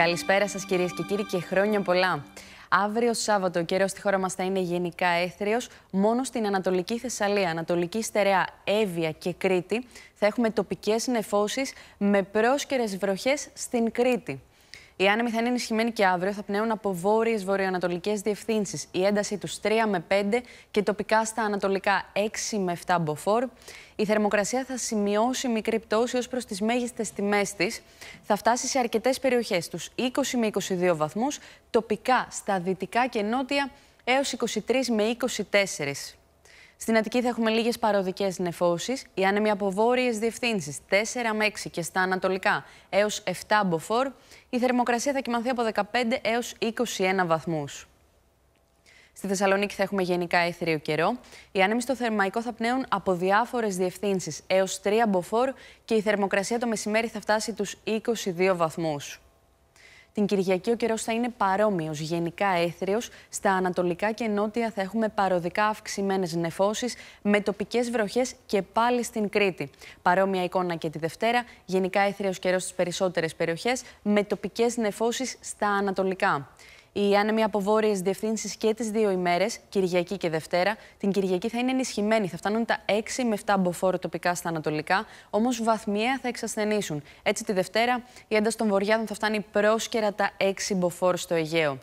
Καλησπέρα σας κυρίες και κύριοι και χρόνια πολλά. Αύριο Σάββατο ο καιρός στη χώρα μας θα είναι γενικά έθριος. Μόνο στην Ανατολική Θεσσαλία, Ανατολική Στερεά, Εύβοια και Κρήτη θα έχουμε τοπικές νεφώσεις με πρόσκαιρες βροχές στην Κρήτη. Οι άνεμοι θα είναι ενισχυμένοι και αύριο, θα πνέουν από βόρειες βορειοανατολικές διευθύνσεις. Η έντασή τους 3 με 5 και τοπικά στα ανατολικά 6 με 7 μποφόρ. Η θερμοκρασία θα σημειώσει μικρή πτώση ως προς τις μέγιστες τιμές της. Θα φτάσει σε αρκετές περιοχές, τους 20 με 22 βαθμούς, τοπικά στα δυτικά και νότια έως 23 με 24. Στην Αττική θα έχουμε λίγες παροδικές νεφώσεις. Οι άνεμοι από βόρειες διευθύνσεις 4 με 6 και στα ανατολικά έως 7 μποφόρ. Η θερμοκρασία θα κοιμανθεί από 15 έω 21 βαθμούς. Στη Θεσσαλονίκη θα έχουμε γενικά αιθρίο καιρό. Οι άνεμοι στο θερμαϊκό θα πνέουν από διάφορες διευθύνσεις έως 3 μποφόρ και η θερμοκρασία το μεσημέρι θα φτάσει τους 22 βαθμούς. Την Κυριακή ο καιρός θα είναι παρόμοιος, γενικά έθριος. Στα ανατολικά και νότια θα έχουμε παροδικά αυξημένες νεφώσεις με τοπικές βροχές και πάλι στην Κρήτη. Παρόμοια εικόνα και τη Δευτέρα, γενικά έθριος καιρός στις περισσότερες περιοχές με τοπικές νεφώσεις στα ανατολικά. Οι άνεμοι από βόρειες διευθύνσεις και τις δύο ημέρες, Κυριακή και Δευτέρα. Την Κυριακή θα είναι ενισχυμένη, θα φτάνουν τα 6 με 7 μποφόρ τοπικά στα ανατολικά, όμως βαθμιαία θα εξασθενήσουν. Έτσι τη Δευτέρα η ένταση των βορειάδων θα φτάνει πρόσκαιρα τα 6 μποφόρ στο Αιγαίο.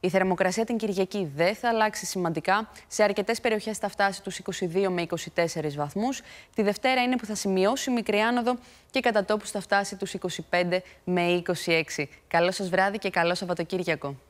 Η θερμοκρασία την Κυριακή δεν θα αλλάξει σημαντικά. Σε αρκετές περιοχές θα φτάσει τους 22 με 24 βαθμούς. Τη Δευτέρα είναι που θα σημειώσει μικρή άνοδο και κατά τόπους θα φτάσει τους 25 με 26. Καλό σας βράδυ και καλό Σαββατοκύριακο.